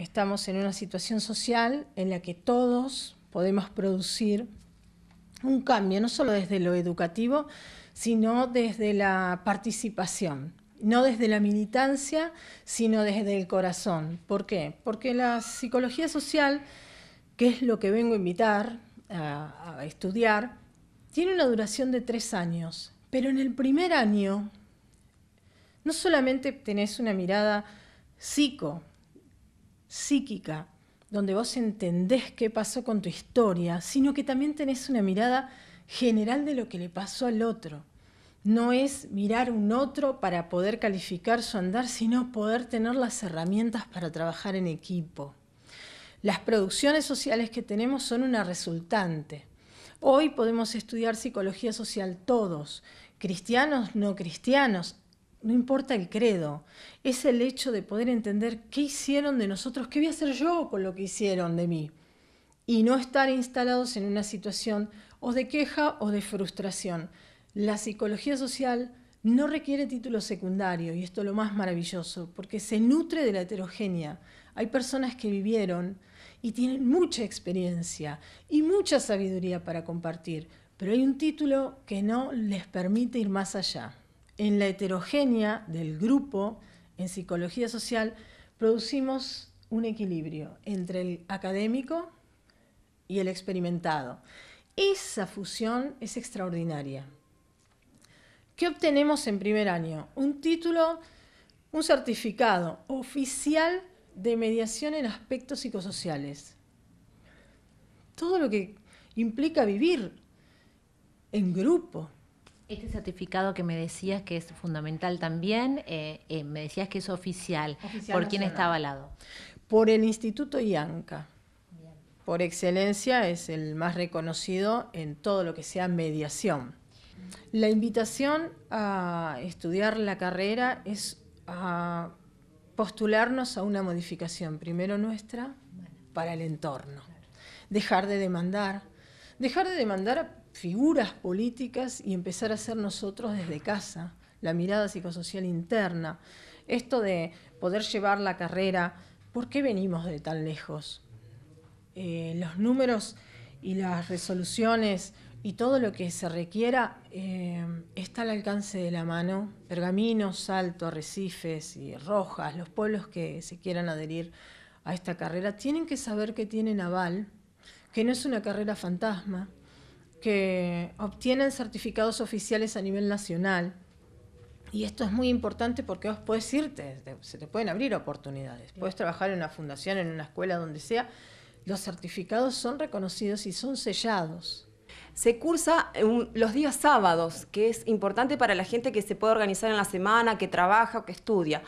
Estamos en una situación social en la que todos podemos producir un cambio, no solo desde lo educativo, sino desde la participación, no desde la militancia, sino desde el corazón. ¿Por qué? Porque la psicología social, que es lo que vengo a invitar a, estudiar, tiene una duración de tres años, pero en el primer año no solamente tenés una mirada psico, psíquica, donde vos entendés qué pasó con tu historia, sino que también tenés una mirada general de lo que le pasó al otro. No es mirar un otro para poder calificar su andar, sino poder tener las herramientas para trabajar en equipo. Las producciones sociales que tenemos son una resultante. Hoy podemos estudiar psicología social todos, cristianos, no cristianos, no importa el credo, es el hecho de poder entender qué hicieron de nosotros, qué voy a hacer yo con lo que hicieron de mí. Y no estar instalados en una situación o de queja o de frustración. La psicología social no requiere título secundario, y esto es lo más maravilloso, porque se nutre de la heterogénea. Hay personas que vivieron y tienen mucha experiencia y mucha sabiduría para compartir, pero hay un título que no les permite ir más allá en la heterogénea del grupo en psicología social, producimos un equilibrio entre el académico y el experimentado. Esa fusión es extraordinaria. ¿Qué obtenemos en primer año? Un título, un certificado oficial de mediación en aspectos psicosociales. Todo lo que implica vivir en grupo, este certificado que me decías que es fundamental también, eh, eh, me decías que es oficial. ¿Por quién está avalado? Por el Instituto IANCA. Por excelencia es el más reconocido en todo lo que sea mediación. La invitación a estudiar la carrera es a postularnos a una modificación, primero nuestra, para el entorno. Dejar de demandar. Dejar de demandar figuras políticas y empezar a ser nosotros desde casa, la mirada psicosocial interna. Esto de poder llevar la carrera, ¿por qué venimos de tan lejos? Eh, los números y las resoluciones y todo lo que se requiera eh, está al alcance de la mano. Pergaminos, Salto, Arrecifes y Rojas, los pueblos que se quieran adherir a esta carrera, tienen que saber que tiene aval, que no es una carrera fantasma, que obtienen certificados oficiales a nivel nacional. Y esto es muy importante porque vos puedes irte, se te pueden abrir oportunidades. Puedes trabajar en una fundación, en una escuela, donde sea. Los certificados son reconocidos y son sellados. Se cursa eh, los días sábados, que es importante para la gente que se puede organizar en la semana, que trabaja o que estudia.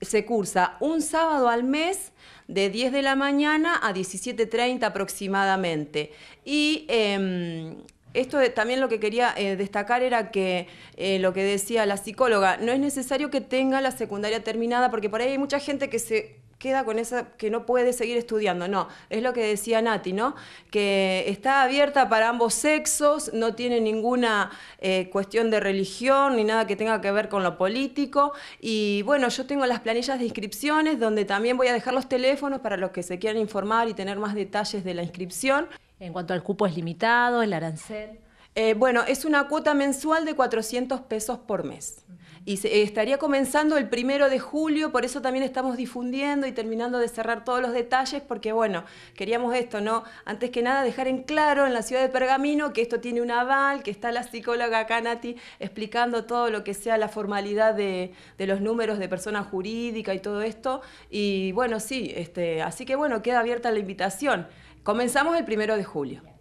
Se cursa un sábado al mes de 10 de la mañana a 17.30 aproximadamente. Y em, esto también lo que quería eh, destacar era que eh, lo que decía la psicóloga, no es necesario que tenga la secundaria terminada, porque por ahí hay mucha gente que se queda con esa que no puede seguir estudiando. No, es lo que decía Nati, ¿no? Que está abierta para ambos sexos, no tiene ninguna eh, cuestión de religión ni nada que tenga que ver con lo político. Y bueno, yo tengo las planillas de inscripciones donde también voy a dejar los teléfonos para los que se quieran informar y tener más detalles de la inscripción. En cuanto al cupo es limitado, el arancel. Eh, bueno, es una cuota mensual de 400 pesos por mes. Y se, eh, estaría comenzando el primero de julio, por eso también estamos difundiendo y terminando de cerrar todos los detalles, porque bueno, queríamos esto, ¿no? Antes que nada, dejar en claro en la ciudad de Pergamino que esto tiene un aval, que está la psicóloga Canati explicando todo lo que sea la formalidad de, de los números de persona jurídica y todo esto. Y bueno, sí, este, así que bueno, queda abierta la invitación. Comenzamos el primero de julio.